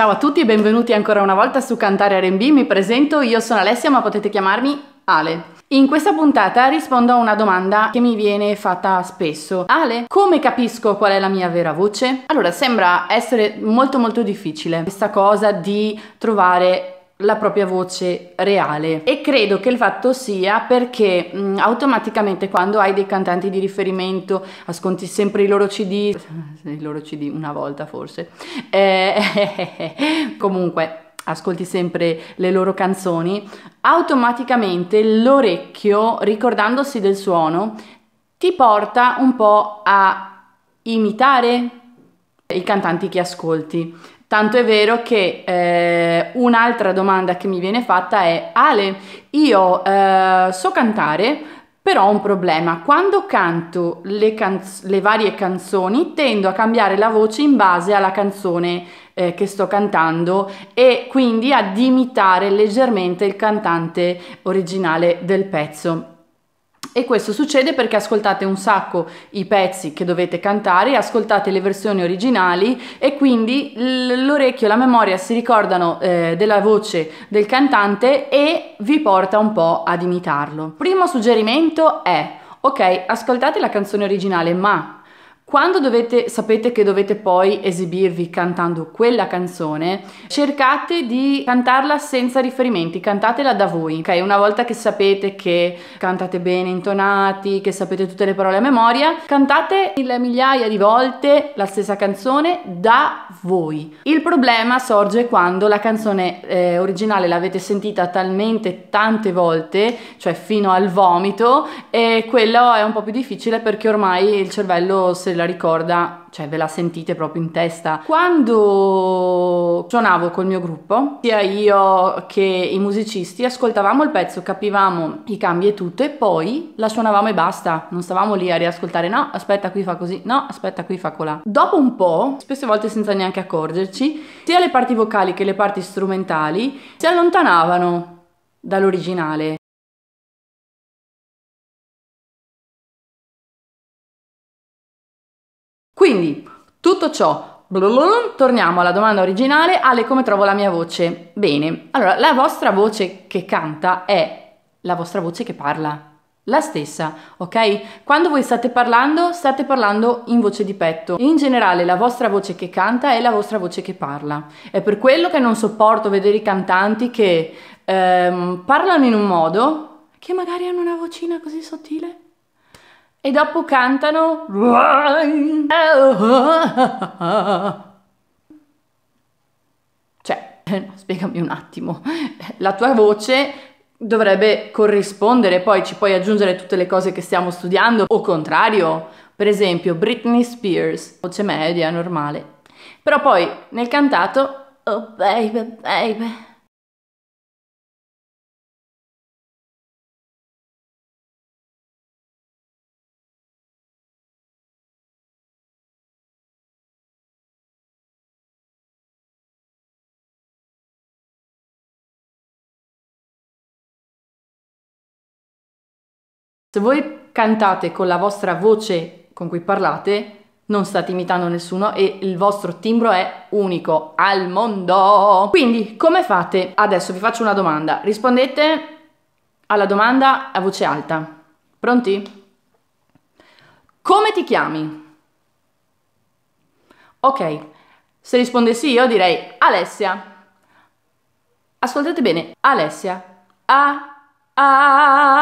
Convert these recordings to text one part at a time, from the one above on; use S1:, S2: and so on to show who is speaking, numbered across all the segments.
S1: Ciao a tutti e benvenuti ancora una volta su Cantare RB, mi presento, io sono Alessia ma potete chiamarmi Ale. In questa puntata rispondo a una domanda che mi viene fatta spesso. Ale, come capisco qual è la mia vera voce? Allora, sembra essere molto molto difficile questa cosa di trovare la propria voce reale e credo che il fatto sia perché mh, automaticamente quando hai dei cantanti di riferimento ascolti sempre i loro cd i loro cd una volta forse eh, comunque ascolti sempre le loro canzoni automaticamente l'orecchio ricordandosi del suono ti porta un po' a imitare i cantanti che ascolti Tanto è vero che eh, un'altra domanda che mi viene fatta è Ale, io eh, so cantare, però ho un problema. Quando canto le, canz- le, varie canzoni tendo a cambiare la voce in base alla canzone eh, che sto cantando e quindi ad imitare leggermente il cantante originale del pezzo. E questo succede perché ascoltate un sacco i pezzi che dovete cantare, ascoltate le versioni originali e quindi l'orecchio e la memoria si ricordano eh, della voce del cantante e vi porta un po' ad imitarlo. Primo suggerimento è, ok, ascoltate la canzone originale, ma quando dovete, sapete che dovete poi esibirvi cantando quella canzone, cercate di cantarla senza riferimenti, cantatela da voi, ok? Una volta che sapete che cantate bene intonati, che sapete tutte le parole a memoria, cantate mille migliaia di volte la stessa canzone da voi. Il problema sorge quando la canzone eh, originale l'avete sentita talmente tante volte, cioè fino al vomito, e quello è un po' più difficile perché ormai il cervello se la ricorda, cioè ve la sentite proprio in testa. Quando suonavo col mio gruppo, sia io che i musicisti, ascoltavamo il pezzo, capivamo i cambi e tutto e poi la suonavamo e basta. Non stavamo lì a riascoltare, no, aspetta qui fa così, no, aspetta qui fa colà. Dopo un po', spesse volte senza neanche accorgerci, sia le parti vocali che le parti strumentali si allontanavano dall'originale. Quindi, tutto ciò torniamo alla domanda originale, Ale come trovo la mia voce? Bene, allora la vostra voce che canta è la vostra voce che parla, la stessa, ok? Quando voi state parlando, state parlando in voce di petto. In generale la vostra voce che canta è la vostra voce che parla. È per quello che non sopporto vedere i cantanti che ehm, parlano in un modo che magari hanno una vocina così sottile e dopo cantano cioè eh, no, spiegami un attimo la tua voce dovrebbe corrispondere poi ci puoi aggiungere tutte le cose che stiamo studiando o contrario per esempio Britney Spears voce media normale però poi nel cantato oh baby baby Se voi cantate con la vostra voce con cui parlate, non state imitando nessuno e il vostro timbro è unico al mondo. Quindi, come fate? Adesso vi faccio una domanda. Rispondete alla domanda a voce alta. Pronti? Come ti chiami? Ok, se rispondessi io direi Alessia. Ascoltate bene, Alessia. A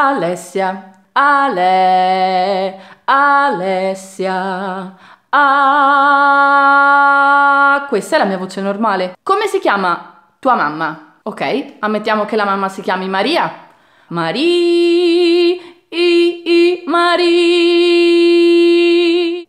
S1: Alessia. Ale, Alessia, Ah, questa è la mia voce normale. Come si chiama tua mamma? Ok, ammettiamo che la mamma si chiami Maria. Marie, i, i, Marie.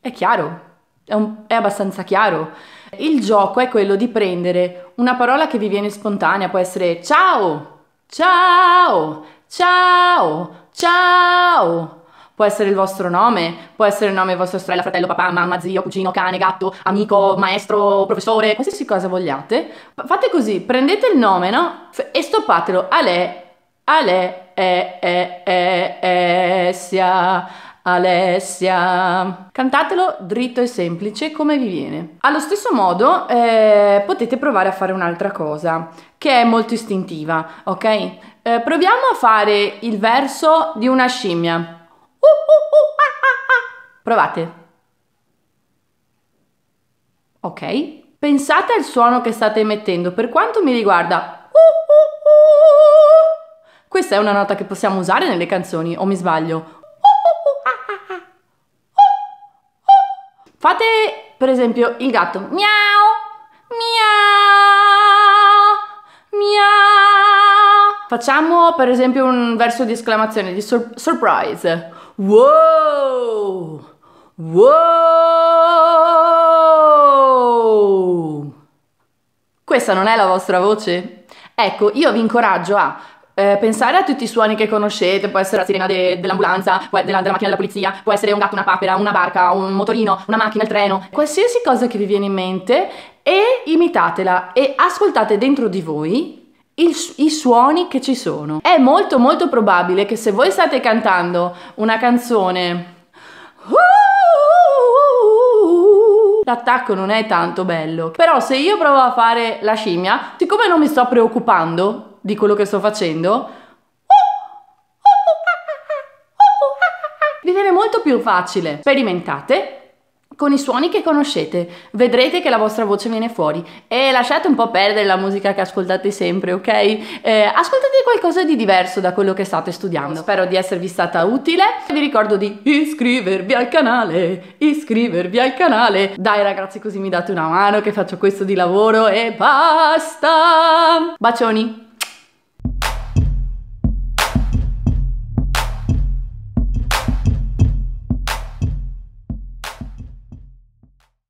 S1: È chiaro, è, un, è abbastanza chiaro. Il gioco è quello di prendere una parola che vi viene spontanea, può essere ciao, ciao, Ciao! Ciao! Può essere il vostro nome, può essere il nome di vostra sorella, fratello, papà, mamma, zio, cugino, cane, gatto, amico, maestro, professore, qualsiasi cosa vogliate. Fate così, prendete il nome, no? E stoppatelo. Ale, ale, e, e, e, e, sia, Alessia. Cantatelo dritto e semplice come vi viene. Allo stesso modo eh, potete provare a fare un'altra cosa che è molto istintiva, ok? Eh, proviamo a fare il verso di una scimmia. Uh, uh, uh, ah, ah, ah. Provate. Ok? Pensate al suono che state emettendo. Per quanto mi riguarda, uh, uh, uh. questa è una nota che possiamo usare nelle canzoni, o mi sbaglio? Fate per esempio il gatto miau, miau, miau. Facciamo per esempio un verso di esclamazione, di sur surprise. Wow, wow. Questa non è la vostra voce? Ecco, io vi incoraggio a eh, pensare a tutti i suoni che conoscete, può essere la sirena de- dell'ambulanza, della, della, macchina della polizia, può essere un gatto, una papera, una barca, un motorino, una macchina, il treno, qualsiasi cosa che vi viene in mente e imitatela e ascoltate dentro di voi il, i suoni che ci sono. È molto molto probabile che se voi state cantando una canzone l'attacco non è tanto bello. Però se io provo a fare la scimmia, siccome non mi sto preoccupando di quello che sto facendo, vi viene molto più facile. Sperimentate con i suoni che conoscete, vedrete che la vostra voce viene fuori e lasciate un po' perdere la musica che ascoltate sempre, ok? Eh, ascoltate qualcosa di diverso da quello che state studiando. Spero di esservi stata utile. Vi ricordo di iscrivervi al canale, iscrivervi al canale. Dai ragazzi, così mi date una mano che faccio questo di lavoro e basta. Bacioni.